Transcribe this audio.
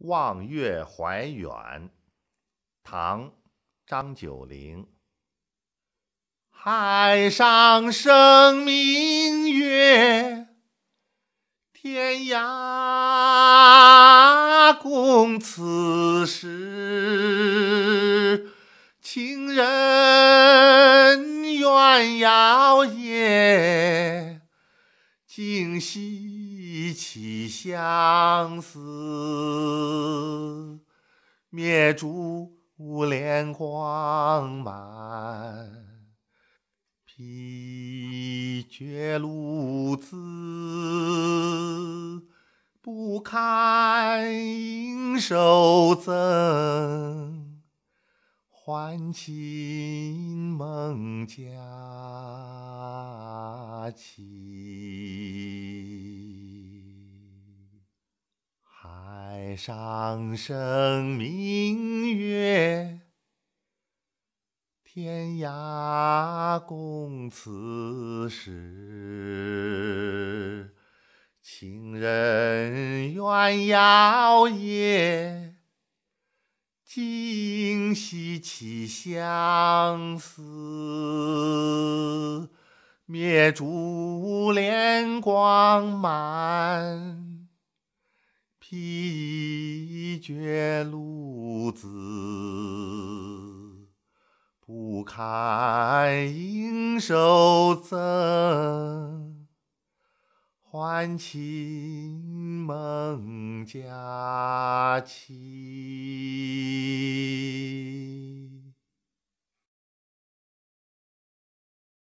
《望月怀远》，唐·张九龄。海上生明月，天涯共此时。情人怨遥夜，竟夕。一曲相思，灭烛无眠，光满疲觉露滋，不堪盈手赠，还寝，梦佳期。上生明月，天涯共此时。情人怨遥夜，竟夕起相思。灭烛怜光满。绝路子，不堪盈手赠，还寝梦佳期。